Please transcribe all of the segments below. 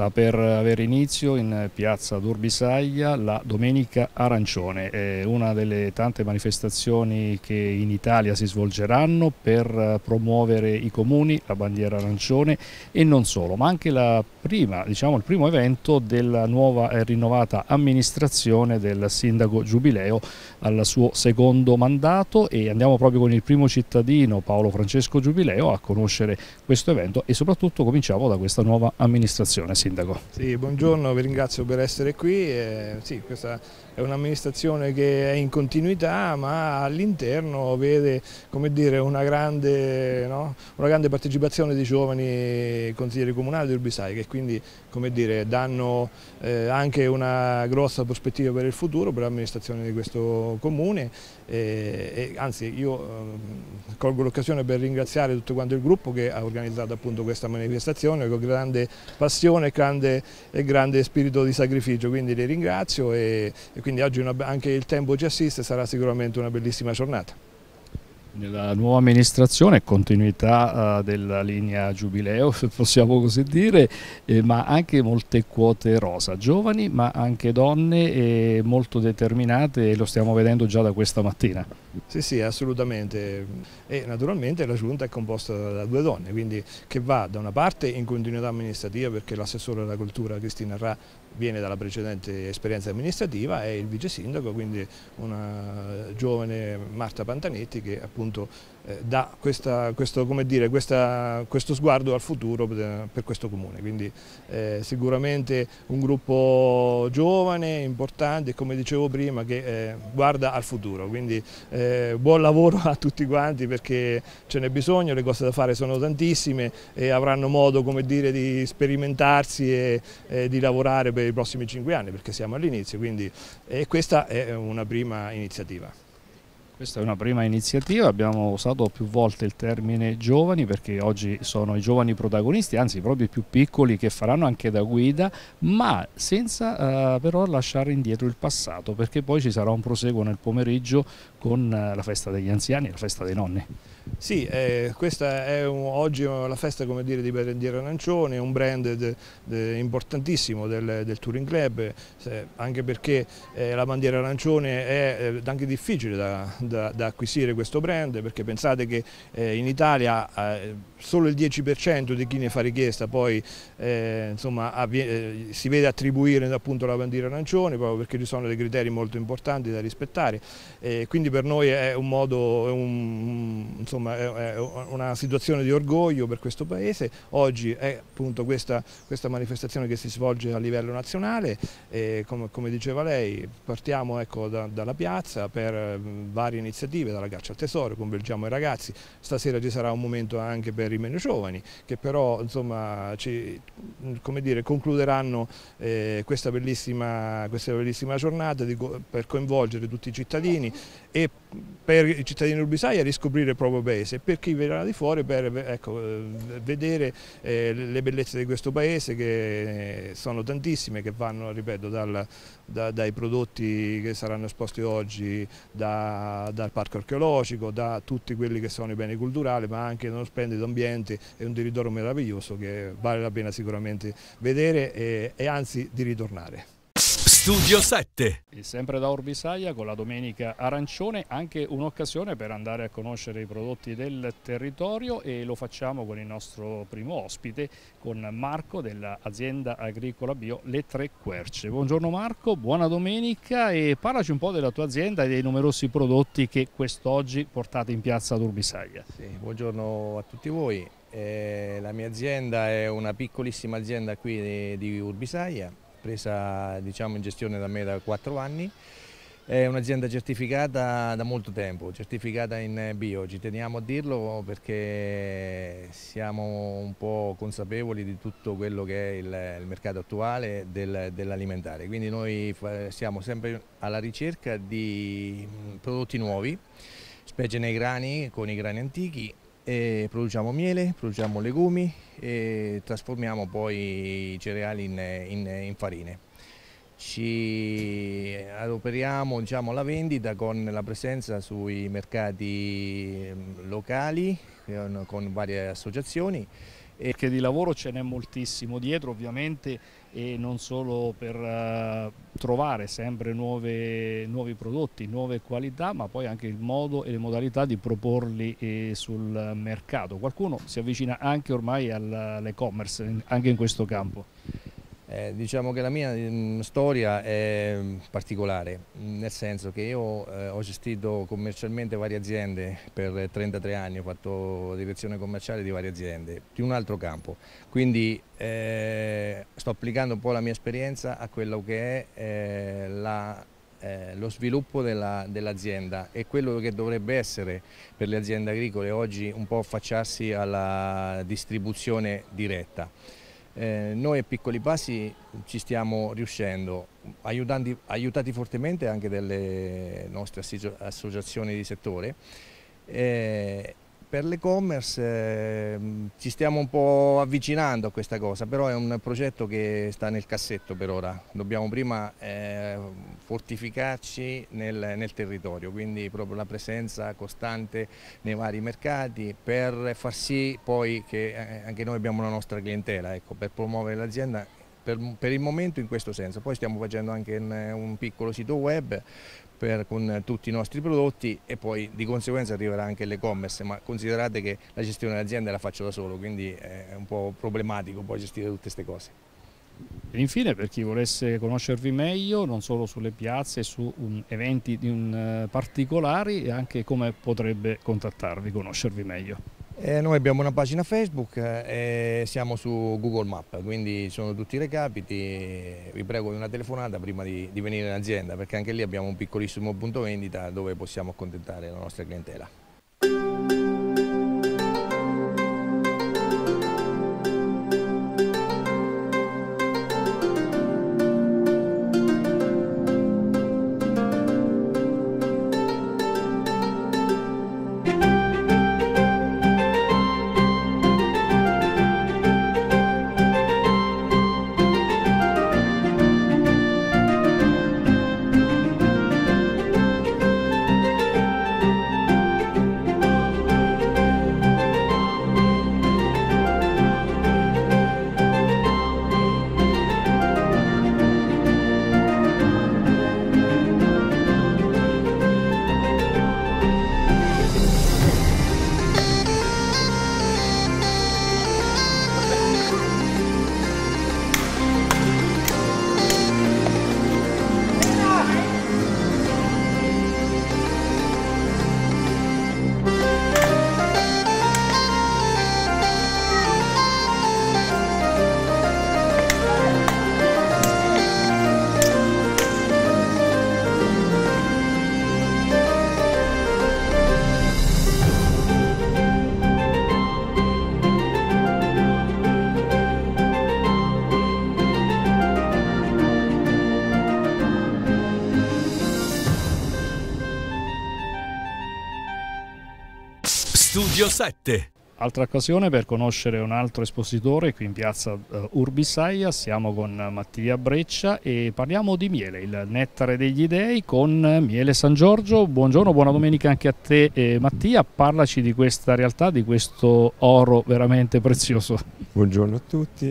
sta per avere inizio in piazza d'Urbisaglia la Domenica Arancione, è una delle tante manifestazioni che in Italia si svolgeranno per promuovere i comuni, la bandiera arancione e non solo, ma anche prima, diciamo, il primo evento della nuova e rinnovata amministrazione del sindaco Giubileo al suo secondo mandato e andiamo proprio con il primo cittadino Paolo Francesco Giubileo a conoscere questo evento e soprattutto cominciamo da questa nuova amministrazione. Sindaco. Sì, buongiorno, vi ringrazio per essere qui. Eh, sì, questa è un'amministrazione che è in continuità ma all'interno vede dire, una, grande, no? una, grande, partecipazione di giovani consiglieri comunali di Urbisai che quindi come dire, danno eh, anche una grossa prospettiva per il futuro per l'amministrazione di questo comune. E, e anzi, io eh, colgo l'occasione per ringraziare tutto quanto il gruppo che ha organizzato appunto questa manifestazione con grande passione grande, e grande spirito di sacrificio, quindi le ringrazio e, e quindi oggi una, anche il tempo ci assiste sarà sicuramente una bellissima giornata nella nuova amministrazione continuità eh, della linea giubileo, possiamo così dire, eh, ma anche molte quote rosa, giovani ma anche donne molto determinate e lo stiamo vedendo già da questa mattina. Sì, sì, assolutamente. E naturalmente la giunta è composta da due donne, quindi che va da una parte in continuità amministrativa perché l'assessore della cultura Cristina Rà viene dalla precedente esperienza amministrativa, e il vice sindaco, quindi una giovane Marta Pantanetti che appunto eh, dà questa, questo, dire, questa, questo, sguardo al futuro per questo comune. Quindi eh, sicuramente un gruppo giovane, importante, come dicevo prima, che eh, guarda al futuro. Quindi eh, buon lavoro a tutti quanti perché ce n'è bisogno, le cose da fare sono tantissime e avranno modo dire, di sperimentarsi e di lavorare per i prossimi cinque anni perché siamo all'inizio. Quindi questa è una prima iniziativa. Questa è una prima iniziativa, abbiamo usato più volte il termine giovani perché oggi sono i giovani protagonisti, anzi proprio i più piccoli che faranno anche da guida, ma senza eh, però lasciare indietro il passato perché poi ci sarà un proseguo nel pomeriggio con eh, la festa degli anziani e la festa dei nonni. Sì, eh, questa è un, oggi la festa dire, di Barriere Arancione, un brand de, de, importantissimo del, del, Touring Club, eh, anche perché eh, la bandiera arancione è anche difficile da, da, da, acquisire questo brand, perché pensate che eh, in Italia eh, solo il 10% di chi ne fa richiesta poi eh, insomma, avvie, eh, si vede attribuire appunto, la bandiera arancione proprio perché ci sono dei criteri molto importanti da rispettare eh, quindi per noi è, un modo, è, un, insomma, è, una situazione di orgoglio per questo Paese, oggi è appunto questa, questa manifestazione che si svolge a livello nazionale e come, come diceva lei partiamo ecco, da, dalla piazza per eh, varie iniziative, dalla caccia al tesoro, coinvolgiamo i ragazzi, stasera ci sarà un momento anche per stranieri meno giovani che però insomma, ci, dire, concluderanno eh, questa, bellissima, questa, bellissima, giornata di, per coinvolgere tutti i cittadini e per i cittadini urbisai a riscoprire il proprio paese e per chi verrà di fuori per eh, ecco, eh, vedere eh, le bellezze di questo paese che eh, sono tantissime che vanno ripeto dal, da, dai prodotti che saranno esposti oggi da, dal parco archeologico, da tutti quelli che sono i beni culturali, ma anche uno splendido ambiente e un territorio meraviglioso che vale la pena sicuramente vedere e, e anzi di ritornare. Studio 7. E sempre da Orbisaia con la domenica arancione, anche un'occasione per andare a conoscere i prodotti del territorio e lo facciamo con il nostro primo ospite, con Marco dell'azienda agricola bio Le Tre Querce. Buongiorno Marco, buona domenica e parlaci un po' della tua azienda e dei numerosi prodotti che quest'oggi portate in piazza ad Orbisaia. Sì, buongiorno a tutti voi. Eh, la mia azienda è una piccolissima azienda qui di, di Urbisaia presa diciamo, in gestione da me da 4 anni. È un'azienda certificata da molto tempo, certificata in bio, ci teniamo a dirlo perché siamo un po' consapevoli di tutto quello che è il, il mercato attuale del, dell'alimentare, quindi noi siamo sempre alla ricerca di prodotti nuovi, specie nei grani, con i grani antichi e produciamo miele, produciamo legumi e trasformiamo poi i cereali in, in, in farine. Ci adoperiamo diciamo, alla vendita con la presenza sui mercati ehm, locali con varie associazioni. E che di lavoro ce n'è moltissimo dietro ovviamente e non solo per eh, trovare sempre nuove, nuovi prodotti, nuove qualità, ma poi anche il modo e le modalità di proporli eh, sul mercato. Qualcuno si avvicina anche ormai all'e-commerce, anche in questo campo. Eh, diciamo che la mia mh, mm, storia è mm, particolare, nel senso che io eh, ho gestito commercialmente varie aziende per 33 anni, ho fatto direzione commerciale di varie aziende, di un altro campo, quindi eh, sto applicando un po' la mia esperienza a quello che è eh, la, eh, lo sviluppo dell'azienda dell e quello che dovrebbe essere per le aziende agricole oggi un po' affacciarsi alla distribuzione diretta. Eh, noi a piccoli passi ci stiamo riuscendo, aiutati, aiutati fortemente anche dalle nostre associazioni di settore eh, per l'e-commerce eh, ci stiamo un po' avvicinando a questa cosa, però è un progetto che sta nel cassetto per ora. Dobbiamo prima eh, fortificarci nel, nel, territorio, quindi proprio la presenza costante nei vari mercati per far sì poi che eh, anche noi abbiamo la nostra clientela, ecco, per promuovere l'azienda per, per, il momento in questo senso. Poi stiamo facendo anche un, un piccolo sito web per, con eh, tutti i nostri prodotti e poi di conseguenza arriverà anche l'e-commerce, ma considerate che la gestione dell'azienda la faccio da solo, quindi è un po' problematico poi gestire tutte queste cose. E infine per chi volesse conoscervi meglio, non solo sulle piazze, su un, eventi un, eh, particolari, anche come potrebbe contattarvi, conoscervi meglio. Eh, noi abbiamo una pagina Facebook eh, e siamo su Google Map, quindi sono tutti i recapiti. Vi prego di una telefonata prima di, di venire in azienda, perché anche lì abbiamo un piccolissimo punto vendita dove possiamo accontentare la nostra clientela. Altra occasione per conoscere un altro espositore qui in piazza eh, Urbisaia, siamo con Mattia Breccia e parliamo di miele, il nettare degli dei con Miele San Giorgio. Buongiorno, buona domenica anche a te eh, Mattia, parlaci di questa realtà, di questo oro veramente prezioso. Buongiorno a tutti.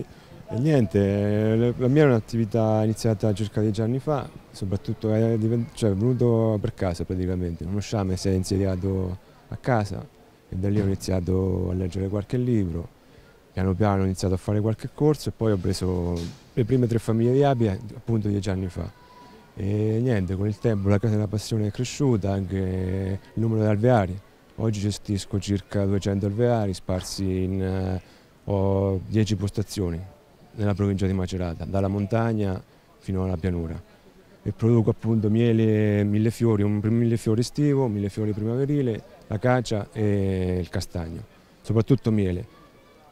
E niente, eh, la mia è un'attività iniziata circa dieci anni fa, soprattutto è, cioè, è venuto per casa praticamente, uno sciame si è insediato a casa e da lì ho iniziato a leggere qualche libro, piano piano ho iniziato a fare qualche corso e poi ho preso le prime tre famiglie di api appunto dieci anni fa. E niente, con il tempo la casa della passione è cresciuta, anche il numero di alveari. Oggi gestisco circa 200 alveari sparsi in eh, ho 10 postazioni nella provincia di Macerata, dalla montagna fino alla pianura. E produco appunto miele mille fiori, un mille fiori estivo, mille fiori primaverile la l'acacia e il castagno, soprattutto miele.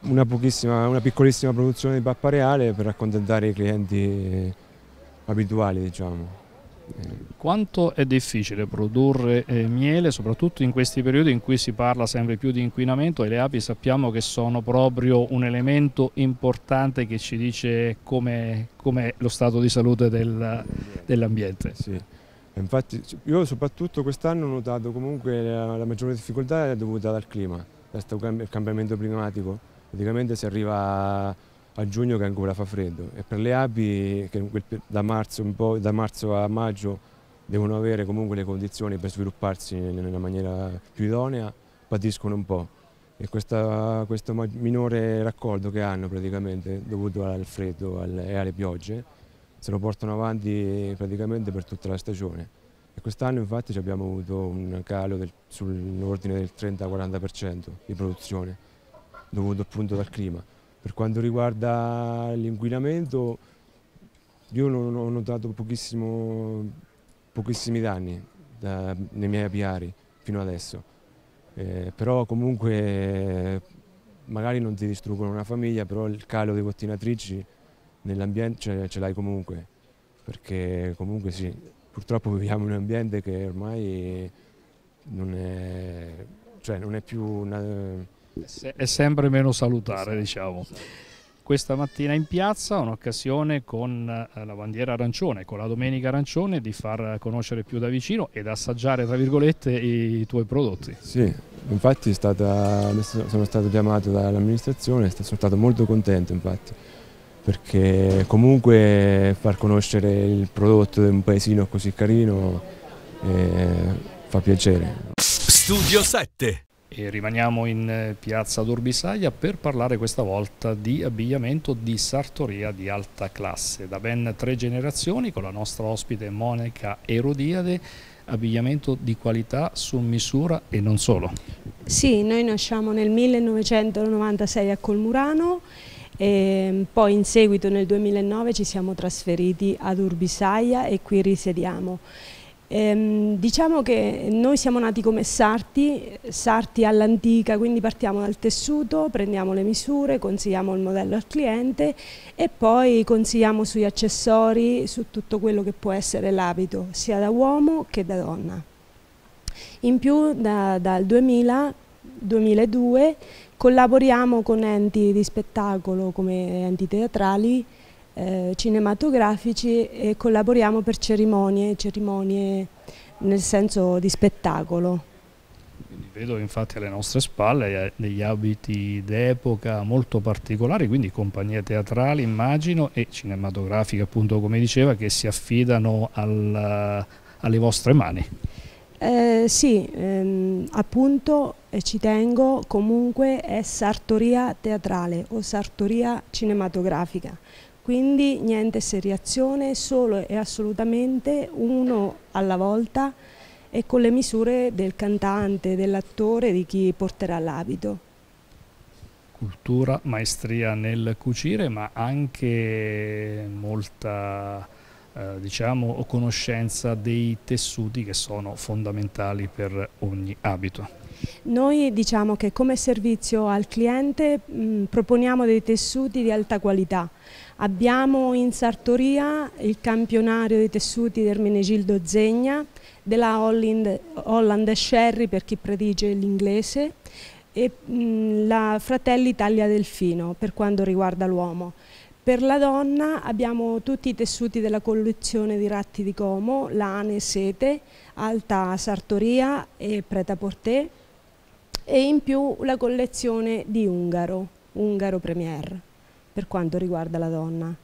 Una, una, piccolissima produzione di pappa reale per accontentare i clienti eh, abituali, diciamo. Quanto è difficile produrre eh, miele, soprattutto in questi periodi in cui si parla sempre più di inquinamento e le api sappiamo che sono proprio un elemento importante che ci dice come, è lo stato di salute del, dell'ambiente. Sì. Infatti io soprattutto quest'anno ho notato comunque la, la maggiore difficoltà è dovuta al clima, al cambiamento climatico. Praticamente si arriva a giugno che ancora fa freddo e per le api che da marzo, da marzo a maggio devono avere comunque le condizioni per svilupparsi nella maniera più idonea, patiscono un po' e questa, questo minore raccolto che hanno praticamente dovuto al freddo e alle piogge se lo portano avanti praticamente per tutta la stagione. Quest'anno infatti abbiamo avuto un calo sull'ordine del 30-40% di produzione, dovuto appunto dal clima. Per quanto riguarda l'inquinamento, io non ho notato pochissimi danni da, eh, nei miei apiari fino adesso, eh, però comunque magari non ti distruggono una famiglia, però il calo dei bottinatrici nell'ambiente ce l'hai comunque, perché comunque sì, purtroppo viviamo in un ambiente che ormai non è, cioè non è più... Una... È sempre meno salutare, sì, diciamo. Sì. Questa mattina in piazza un'occasione con eh, la bandiera arancione, con la domenica arancione, di far conoscere più da vicino ed assaggiare, tra virgolette, i tuoi prodotti. Sì, infatti stata, sono stato chiamato dall'amministrazione, e sono stato molto contento infatti perché comunque far conoscere il prodotto di un paesino così carino eh, fa piacere. Studio 7 e rimaniamo in eh, piazza d'Urbisaglia per parlare questa volta di abbigliamento di sartoria di alta classe. Da ben tre generazioni con la nostra ospite Monica Erodiade, abbigliamento di qualità su misura e non solo. Sì, noi nasciamo nel 1996 a Colmurano e ehm, poi in seguito nel 2009 ci siamo trasferiti ad Urbisaia e qui risiediamo. Ehm, diciamo che noi siamo nati come sarti, sarti all'antica, quindi partiamo dal tessuto, prendiamo le misure, consigliamo il modello al cliente e poi consigliamo sugli accessori, su tutto quello che può essere l'abito, sia da uomo che da donna. In più da, dal 2000, 2002 Collaboriamo con enti di spettacolo come enti teatrali, eh, cinematografici e collaboriamo per cerimonie, cerimonie nel senso di spettacolo. Quindi vedo infatti alle nostre spalle eh, degli abiti d'epoca molto particolari, quindi compagnie teatrali immagino e cinematografiche appunto come diceva che si affidano al, alle vostre mani. Eh, sì, ehm, appunto eh, ci tengo, comunque è sartoria teatrale o sartoria cinematografica, quindi niente seriazione, solo e assolutamente uno alla volta e con le misure del cantante, dell'attore, di chi porterà l'abito. Cultura, maestria nel cucire, ma anche molta eh, diciamo, o conoscenza dei tessuti che sono fondamentali per ogni abito. Noi diciamo che come servizio al cliente mh, mm, proponiamo dei tessuti di alta qualità. Abbiamo in sartoria il campionario dei tessuti di Ermenegildo Zegna, della Holland, Holland Sherry per chi predice l'inglese e mh, mm, la Fratelli Italia Delfino per quanto riguarda l'uomo. Per la donna abbiamo tutti i tessuti della collezione di ratti di Como, lane, sete, alta sartoria e preta-porter e in più la collezione di Ungaro, Ungaro Premier, per quanto riguarda la donna.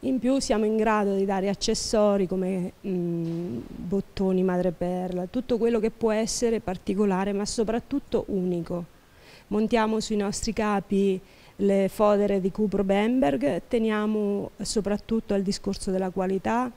In più siamo in grado di dare accessori come mh, mm, bottoni madreperla, tutto quello che può essere particolare ma soprattutto unico. Montiamo sui nostri capi le fodere di Cupro Bemberg, teniamo soprattutto al discorso della qualità,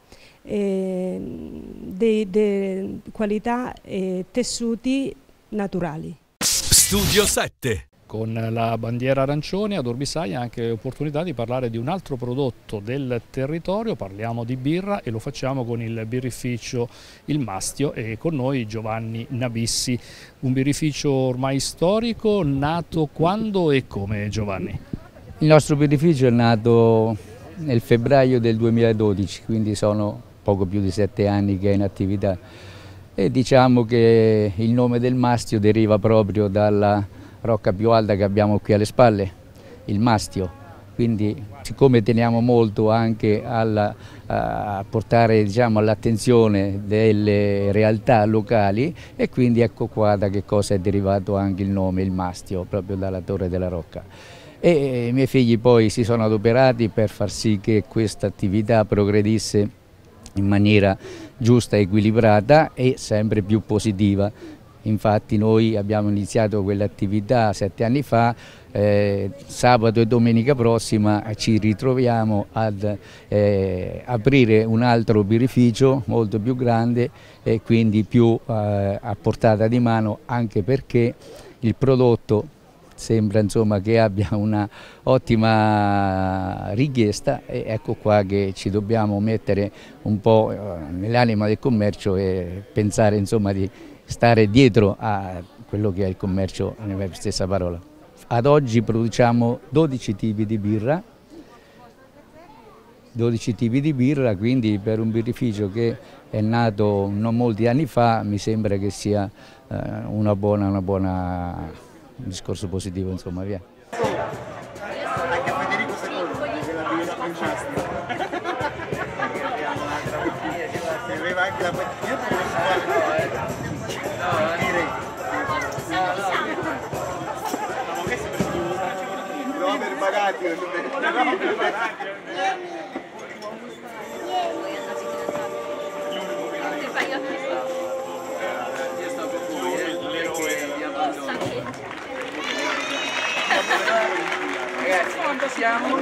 eh, mm, de, de qualità e tessuti naturali. Studio 7 con la bandiera arancione ad Orbisai anche l'opportunità di parlare di un altro prodotto del territorio, parliamo di birra e lo facciamo con il birrificio Il Mastio e con noi Giovanni Nabissi, un birrificio ormai storico, nato quando e come Giovanni? Il nostro birrificio è nato nel febbraio del 2012, quindi sono poco più di sette anni che è in attività e diciamo che il nome del Mastio deriva proprio dalla rocca più alta che abbiamo qui alle spalle, il Mastio. Quindi siccome teniamo molto anche alla, a portare diciamo, all'attenzione delle realtà locali e quindi ecco qua da che cosa è derivato anche il nome, il Mastio, proprio dalla Torre della Rocca. E eh, i miei figli poi si sono adoperati per far sì che questa attività progredisse in maniera giusta, equilibrata e sempre più positiva infatti noi abbiamo iniziato quell'attività sette anni fa, eh, sabato e domenica prossima ci ritroviamo ad eh, aprire un altro birrificio molto più grande e quindi più eh, a portata di mano anche perché il prodotto sembra insomma, che abbia una ottima richiesta e ecco qua che ci dobbiamo mettere un po' eh, nell'anima del commercio e pensare insomma, di stare dietro a quello che è il commercio nella stessa parola. Ad oggi produciamo 12 tipi di birra, 12 tipi di birra, quindi per un birrificio che è nato non molti anni fa mi sembra che sia eh, una buona, una buona, un discorso positivo. Insomma, via. siamo?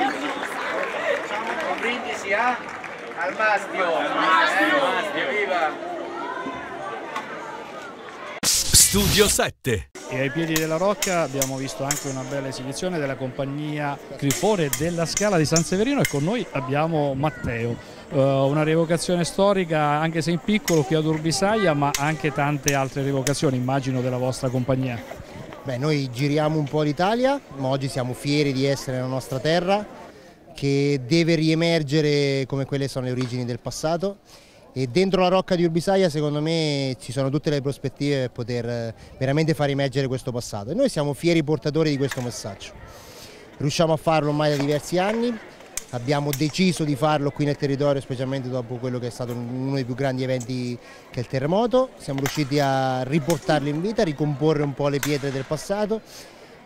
Brindisi a? Eh? Al Maschio! Eh, Mastio! maschio, viva! Studio 7 e ai piedi della Rocca abbiamo visto anche una bella esibizione della compagnia Grifore della Scala di San Severino e con noi abbiamo Matteo eh, una rievocazione storica anche se in piccolo qui ad Urbisaia ma anche tante altre rievocazioni immagino della vostra compagnia Beh, noi giriamo un po' l'Italia, ma oggi siamo fieri di essere nella nostra terra che deve riemergere come quelle sono le origini del passato e dentro la rocca di Urbisaia secondo me ci sono tutte le prospettive per poter eh, veramente far emergere questo passato e noi siamo fieri portatori di questo messaggio. Riusciamo a farlo ormai da diversi anni, abbiamo deciso di farlo qui nel territorio, specialmente dopo quello che è stato uno dei più grandi eventi che è il terremoto. Siamo riusciti a riportarlo in vita, a ricomporre un po' le pietre del passato.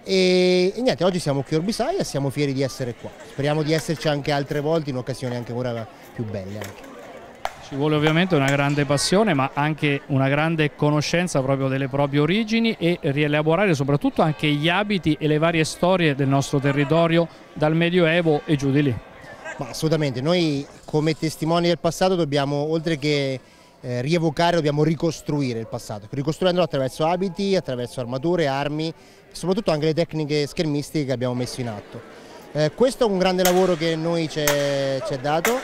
E, e niente, oggi siamo qui a Orbisaia e siamo fieri di essere qua. Speriamo di esserci anche altre volte in occasioni ancora più belle. Anche. Ci vuole ovviamente una grande passione ma anche una grande conoscenza proprio delle proprie origini e rielaborare soprattutto anche gli abiti e le varie storie del nostro territorio dal Medioevo e giù di lì. Ma assolutamente, noi come testimoni del passato dobbiamo, oltre che eh, rievocare, dobbiamo ricostruire il passato, ricostruendolo attraverso abiti, attraverso armature, armi, soprattutto anche le tecniche schermistiche che abbiamo messo in atto. Eh, questo è un grande lavoro che noi ci è dato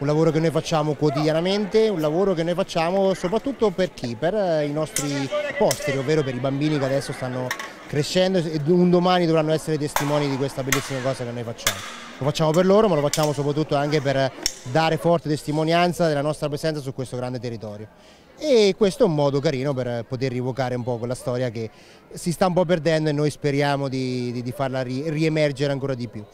un lavoro che noi facciamo quotidianamente, un lavoro che noi facciamo soprattutto per chi? Per eh, i nostri posteri, ovvero per i bambini che adesso stanno crescendo e un domani dovranno essere testimoni di questa bellissima cosa che noi facciamo. Lo facciamo per loro ma lo facciamo soprattutto anche per dare forte testimonianza della nostra presenza su questo grande territorio. E questo è un modo carino per poter rievocare un po' quella storia che si sta un po' perdendo e noi speriamo di, di, di farla riemergere ancora di più.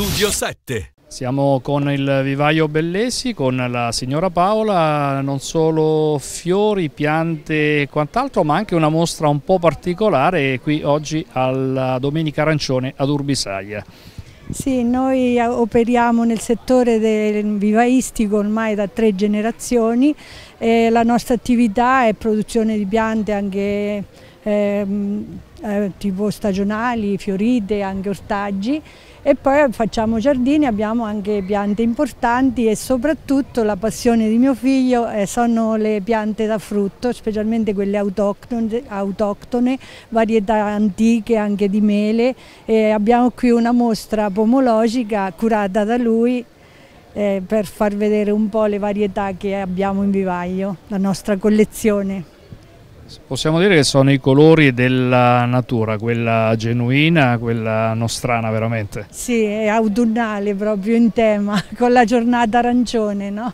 Studio 7. Siamo con il vivaio Bellesi, con la signora Paola, non solo fiori, piante e quant'altro, ma anche una mostra un po' particolare qui oggi alla Domenica Arancione ad Urbisaglia. Sì, noi operiamo nel settore del vivaistico ormai da tre generazioni e la nostra attività è produzione di piante anche ehm, eh, tipo stagionali, fiorite, anche ortaggi e poi facciamo giardini, abbiamo anche piante importanti e soprattutto la passione di mio figlio eh, sono le piante da frutto, specialmente quelle autoctone, autoctone, varietà antiche anche di mele e abbiamo qui una mostra pomologica curata da lui eh, per far vedere un po' le varietà che abbiamo in vivaio, la nostra collezione. Possiamo dire che sono i colori della natura, quella genuina, quella nostrana veramente. Sì, è autunnale proprio in tema, con la giornata arancione, no?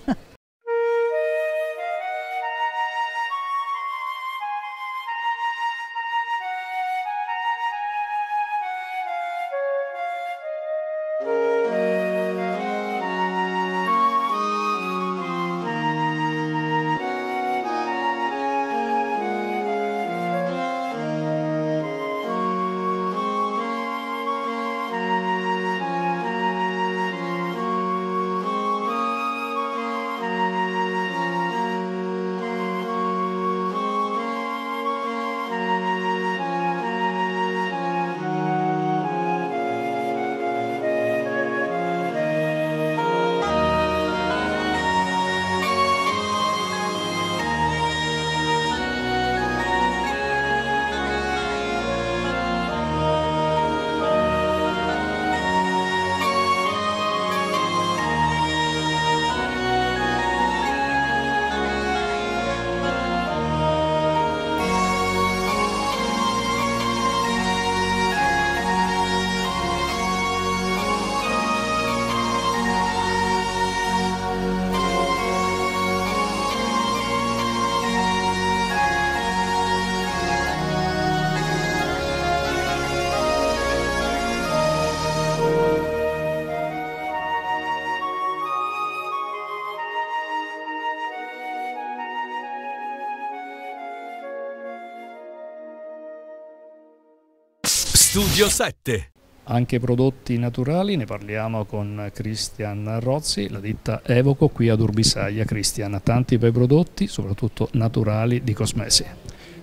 Studio 7 anche prodotti naturali, ne parliamo con Cristian Rozzi, la ditta Evoco qui ad Urbisaglia. Cristian, tanti bei prodotti, soprattutto naturali di Cosmesi.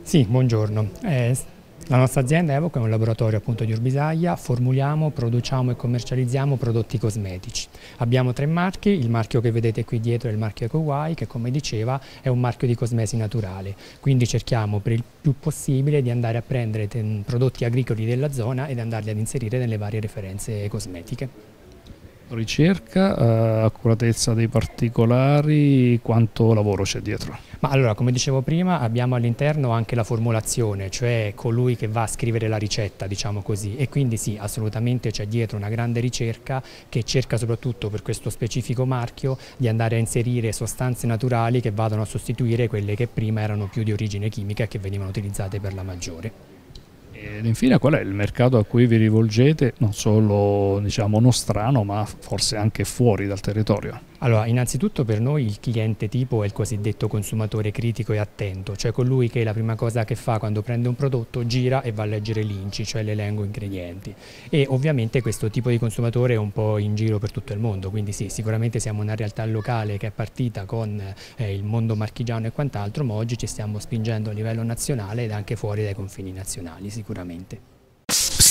Sì, buongiorno. Eh, la nostra azienda Evoca è un laboratorio appunto di Urbisaglia, formuliamo, produciamo e commercializziamo prodotti cosmetici. Abbiamo tre marchi, il marchio che vedete qui dietro è il marchio EcoWai che come diceva è un marchio di cosmesi naturale, quindi cerchiamo per il più possibile di andare a prendere prodotti agricoli della zona ed andarli ad inserire nelle varie referenze cosmetiche ricerca, eh, accuratezza dei particolari, quanto lavoro c'è dietro. Ma allora, come dicevo prima, abbiamo all'interno anche la formulazione, cioè colui che va a scrivere la ricetta, diciamo così, e quindi sì, assolutamente c'è dietro una grande ricerca che cerca soprattutto per questo specifico marchio di andare a inserire sostanze naturali che vadano a sostituire quelle che prima erano più di origine chimica e che venivano utilizzate per la maggiore. Ed infine qual è il mercato a cui vi rivolgete, non solo diciamo nostrano, ma forse anche fuori dal territorio? Allora, innanzitutto per noi il cliente tipo è il cosiddetto consumatore critico e attento, cioè colui che la prima cosa che fa quando prende un prodotto gira e va a leggere l'INCI, cioè l'elenco ingredienti. E ovviamente questo tipo di consumatore è un po' in giro per tutto il mondo, quindi sì, sicuramente siamo una realtà locale che è partita con eh, il mondo marchigiano e quant'altro, ma oggi ci stiamo spingendo a livello nazionale ed anche fuori dai confini nazionali sicuramente.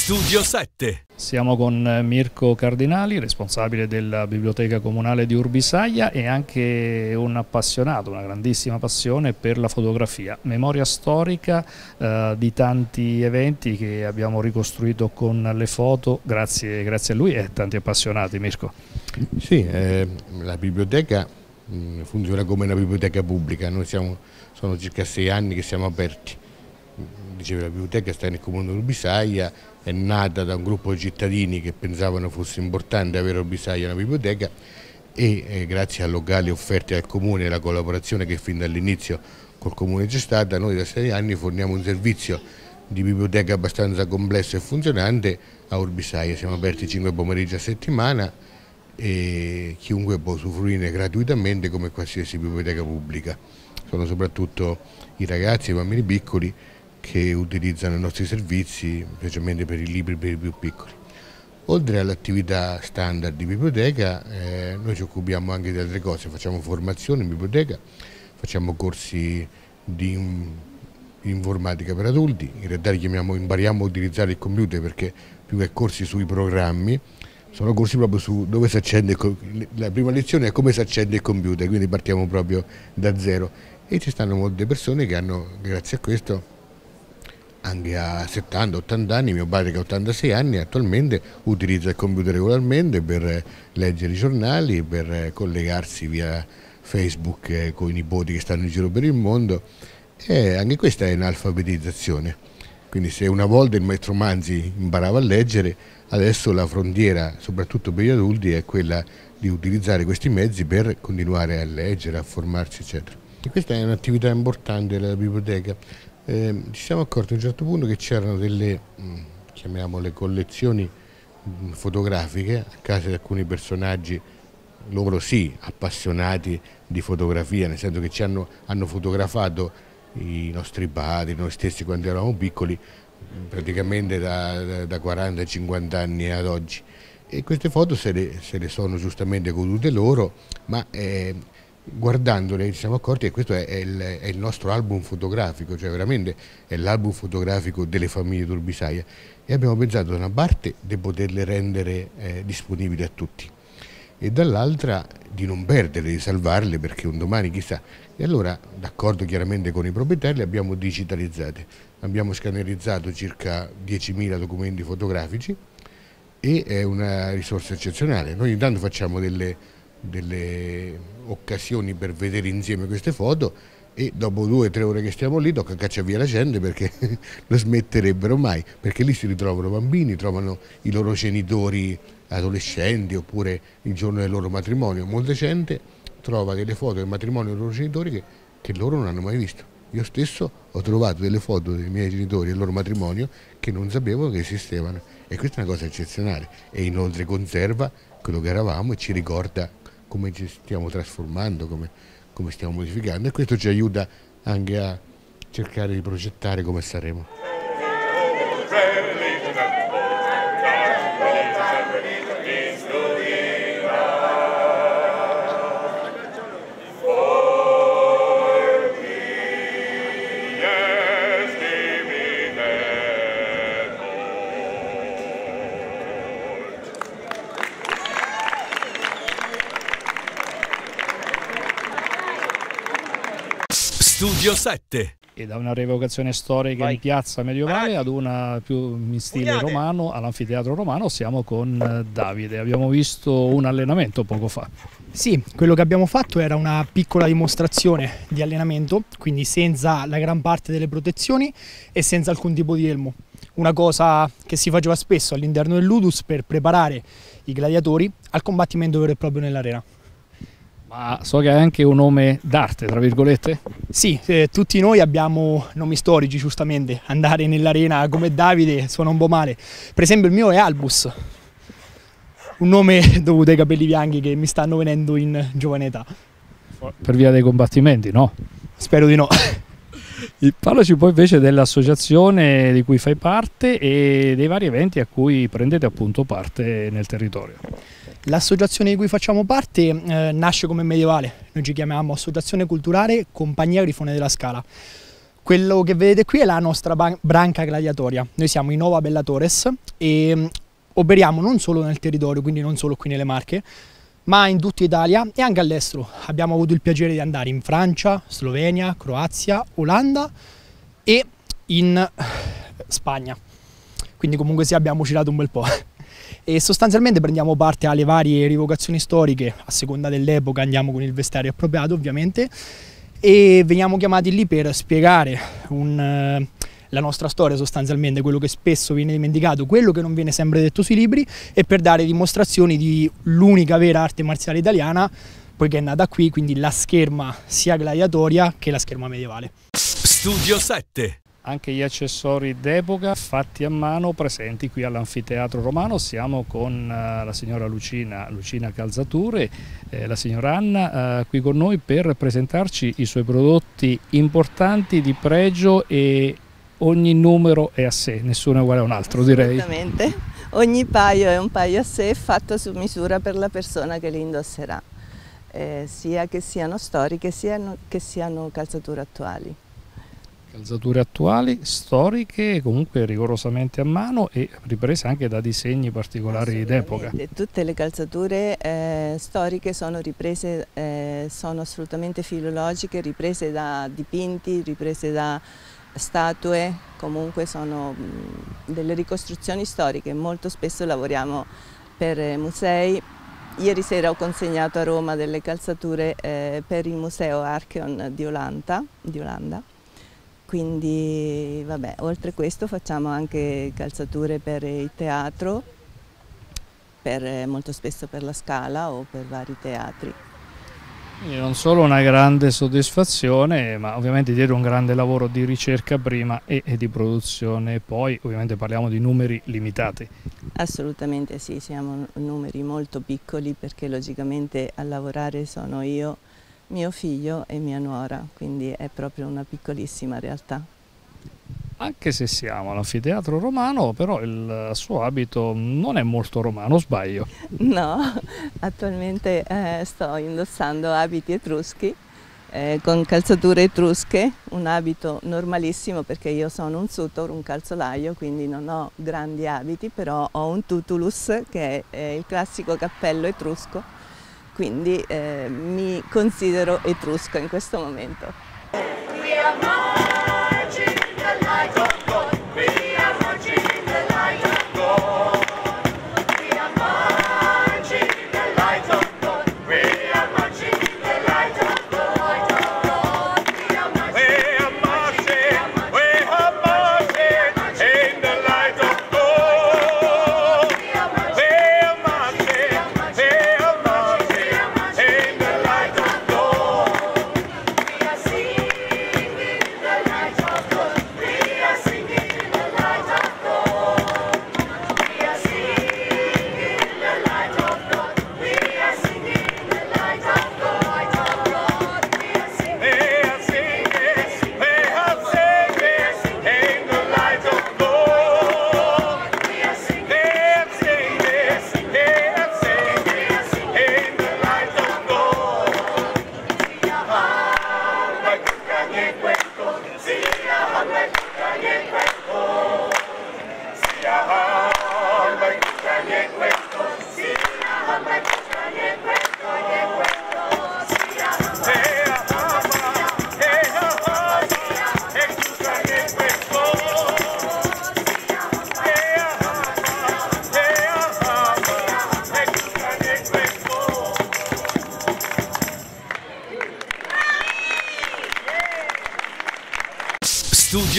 Studio 7. Siamo con eh, Mirko Cardinali, responsabile della Biblioteca Comunale di Urbisaglia e anche un appassionato, una grandissima passione per la fotografia. Memoria storica eh, di tanti eventi che abbiamo ricostruito con le foto, grazie, grazie a lui e a tanti appassionati. Mirko. Sì, eh, la biblioteca mm, funziona come una biblioteca pubblica, noi siamo, sono circa sei anni che siamo aperti. Diceva la biblioteca sta nel comune di Urbisaglia è nata da un gruppo di cittadini che pensavano fosse importante avere a Bisaglia una biblioteca e eh, grazie a locali offerti al Comune e alla collaborazione che fin dall'inizio col Comune c'è stata, noi da sei anni forniamo un servizio di biblioteca abbastanza complesso e funzionante a Urbisaia, siamo aperti 5 pomeriggi a settimana e chiunque può usufruire gratuitamente come qualsiasi biblioteca pubblica. Sono soprattutto i ragazzi, i bambini piccoli che utilizzano i nostri servizi, specialmente per i libri per i più piccoli. Oltre all'attività standard di biblioteca, eh, noi ci occupiamo anche di altre cose, facciamo formazione in biblioteca, facciamo corsi di informatica per adulti, in realtà li chiamiamo impariamo a utilizzare il computer perché più che corsi sui programmi, sono corsi proprio su dove si accende, la prima lezione è come si accende il computer, quindi partiamo proprio da zero e ci stanno molte persone che hanno, grazie a questo, anche a 70-80 anni, mio padre che ha 86 anni attualmente utilizza il computer regolarmente per leggere i giornali, per collegarsi via Facebook con i nipoti che stanno in giro per il mondo e anche questa è un'alfabetizzazione. Quindi se una volta il maestro Manzi imparava a leggere, adesso la frontiera, soprattutto per gli adulti, è quella di utilizzare questi mezzi per continuare a leggere, a formarsi, eccetera. E questa è un'attività importante della biblioteca, eh, ci siamo accorti a un certo punto che c'erano delle, mm, chiamiamole, collezioni mm, fotografiche a casa di alcuni personaggi loro sì appassionati di fotografia, nel senso che ci hanno, hanno fotografato i nostri padri, noi stessi quando eravamo piccoli, mm, praticamente da, da 40-50 anni ad oggi. E queste foto se le, se le, sono giustamente godute loro, ma eh, guardandole ci siamo accorti che questo è, è, il, è il, nostro album fotografico, cioè veramente è l'album fotografico delle famiglie d'Urbisaia e abbiamo pensato da una parte di poterle rendere eh, disponibili a tutti e dall'altra di non perderle, di salvarle perché un domani chissà. E allora, d'accordo chiaramente con i proprietari, le abbiamo digitalizzate. Abbiamo scannerizzato circa 10.000 documenti fotografici e è una risorsa eccezionale. Noi intanto facciamo delle delle occasioni per vedere insieme queste foto e dopo due o tre ore che stiamo lì tocca caccia via la gente perché non smetterebbero mai, perché lì si ritrovano bambini, trovano i loro genitori adolescenti oppure il giorno del loro matrimonio. Molta gente trova delle foto del matrimonio dei loro genitori che, che loro non hanno mai visto. Io stesso ho trovato delle foto dei miei genitori e del loro matrimonio che non sapevo che esistevano e questa è una cosa eccezionale e inoltre conserva quello che eravamo e ci ricorda come ci stiamo trasformando, come, come stiamo modificando e questo ci aiuta anche a cercare di progettare come saremo. Studio 7 e da una rievocazione storica Vai. in piazza medievale ad una più in stile Pugliate. romano all'anfiteatro romano siamo con eh, Davide abbiamo visto un allenamento poco fa sì quello che abbiamo fatto era una piccola dimostrazione di allenamento quindi senza la gran parte delle protezioni e senza alcun tipo di elmo una cosa che si faceva spesso all'interno del Ludus per preparare i gladiatori al combattimento vero e proprio nell'arena ma so che hai anche un nome d'arte, tra virgolette? Sì, eh, tutti noi abbiamo nomi storici, giustamente. Andare nell'arena come Davide suona un po' male. Per esempio il mio è Albus, un nome dovuto ai capelli bianchi che mi stanno venendo in giovane età. Per via dei combattimenti, no? Spero di no. Parlaci poi invece dell'associazione di cui fai parte e dei vari eventi a cui prendete appunto parte nel territorio. L'associazione di cui facciamo parte eh, nasce come medievale, noi ci chiamiamo Associazione Culturale Compagnia Grifone della Scala. Quello che vedete qui è la nostra branca gladiatoria, noi siamo i Nova Bellatores e mm, operiamo non solo nel territorio, quindi non solo qui nelle Marche, ma in tutta Italia e anche all'estero. Abbiamo avuto il piacere di andare in Francia, Slovenia, Croazia, Olanda e in eh, Spagna. Quindi comunque sì abbiamo girato un bel po'. e sostanzialmente prendiamo parte alle varie rivocazioni storiche, a seconda dell'epoca andiamo con il vestiario appropriato ovviamente e veniamo chiamati lì per spiegare un, eh, la nostra storia sostanzialmente, quello che spesso viene dimenticato, quello che non viene sempre detto sui libri e per dare dimostrazioni di l'unica vera arte marziale italiana poiché è nata qui, quindi la scherma sia gladiatoria che la scherma medievale. Studio 7 anche gli accessori d'epoca fatti a mano presenti qui all'Anfiteatro Romano. Siamo con eh, la signora Lucina, Lucina Calzature, eh, la signora Anna, eh, qui con noi per presentarci i suoi prodotti importanti di pregio e ogni numero è a sé, nessuno è uguale a un altro direi. Esattamente, ogni paio è un paio a sé fatto su misura per la persona che li indosserà, eh, sia che siano storiche sia che siano calzature attuali. Calzature attuali, storiche, comunque rigorosamente a mano e riprese anche da disegni particolari d'epoca. Tutte le calzature eh, storiche sono riprese, eh, sono assolutamente filologiche, riprese da dipinti, riprese da statue, comunque sono mm, delle ricostruzioni storiche, molto spesso lavoriamo per musei, Ieri sera ho consegnato a Roma delle calzature eh, per il museo Archeon di Olanda, di Olanda quindi vabbè, oltre questo facciamo anche calzature per il teatro, per, eh, molto spesso per la Scala o per vari teatri. Quindi non solo una grande soddisfazione, ma ovviamente dietro un grande lavoro di ricerca prima e, e di produzione poi, ovviamente parliamo di numeri limitati. Assolutamente sì, siamo numeri molto piccoli perché logicamente a lavorare sono io mio figlio e mia nuora, quindi è proprio una piccolissima realtà. Anche se siamo all'anfiteatro romano, però il suo abito non è molto romano, sbaglio. No, attualmente eh, sto indossando abiti etruschi, eh, con calzature etrusche, un abito normalissimo perché io sono un sutor, un calzolaio, quindi non ho grandi abiti, però ho un tutulus che è il classico cappello etrusco quindi eh, mi considero etrusca in questo momento.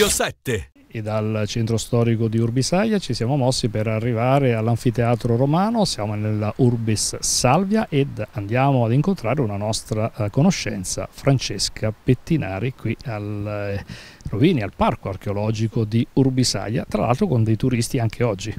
Radio 7. E dal centro storico di Urbisaia ci siamo mossi per arrivare all'anfiteatro romano, siamo nella Urbis Salvia ed andiamo ad incontrare una nostra eh, conoscenza, Francesca Pettinari, qui al eh, Rovini, al parco archeologico di Urbisaia, tra l'altro con dei turisti anche oggi.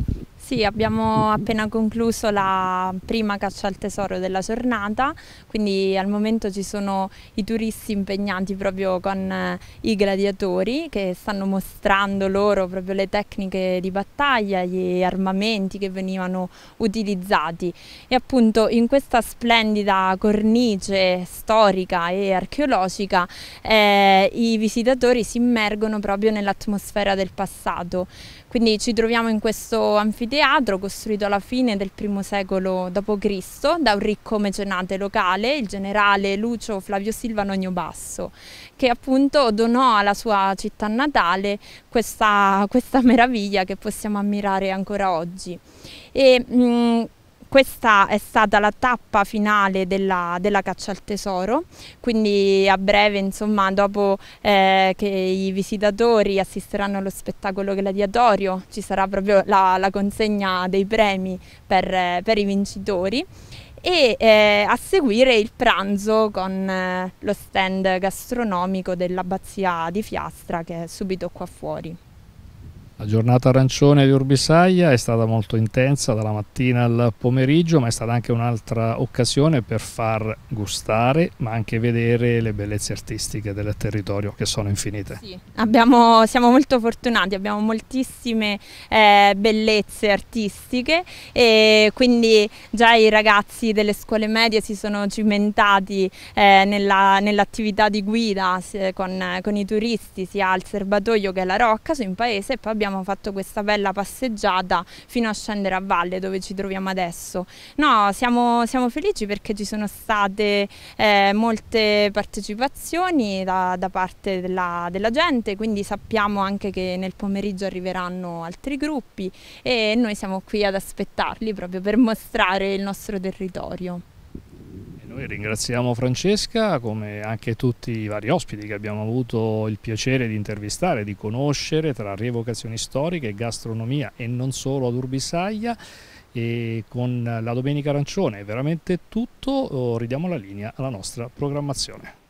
Sì, abbiamo appena concluso la prima caccia al tesoro della giornata, quindi al momento ci sono i turisti impegnati proprio con eh, i gladiatori che stanno mostrando loro proprio le tecniche di battaglia, gli armamenti che venivano utilizzati e appunto in questa splendida cornice storica e archeologica eh, i visitatori si immergono proprio nell'atmosfera del passato. Quindi ci troviamo in questo anfiteatro costruito alla fine del primo secolo d.C. da un ricco mecenate locale, il generale Lucio Flavio Silvano Gnobasso, che appunto donò alla sua città natale questa, questa meraviglia che possiamo ammirare ancora oggi. E, mh, questa è stata la tappa finale della, della caccia al tesoro, quindi a breve, insomma, dopo eh, che i visitatori assisteranno allo spettacolo gladiatorio, ci sarà proprio la, la consegna dei premi per, per i vincitori e eh, a seguire il pranzo con eh, lo stand gastronomico dell'abbazia di Fiastra che è subito qua fuori. La giornata arancione di Urbissaia è stata molto intensa dalla mattina al pomeriggio, ma è stata anche un'altra occasione per far gustare, ma anche vedere le bellezze artistiche del territorio che sono infinite. Sì, abbiamo, siamo molto fortunati, abbiamo moltissime eh, bellezze artistiche e quindi già i ragazzi delle scuole medie si sono cimentati eh, nell'attività nell di guida con, con, i turisti, sia al serbatoio che alla Rocca, su in paese e poi abbiamo abbiamo fatto questa bella passeggiata fino a scendere a valle dove ci troviamo adesso. No, siamo, siamo felici perché ci sono state eh, molte partecipazioni da, da parte della, della gente, quindi sappiamo anche che nel pomeriggio arriveranno altri gruppi e noi siamo qui ad aspettarli proprio per mostrare il nostro territorio. Noi ringraziamo Francesca come anche tutti i vari ospiti che abbiamo avuto il piacere di intervistare, di conoscere tra rievocazioni storiche, gastronomia e non solo ad Urbisaglia. e con la Domenica Arancione è veramente tutto, oh, ridiamo la linea alla nostra programmazione.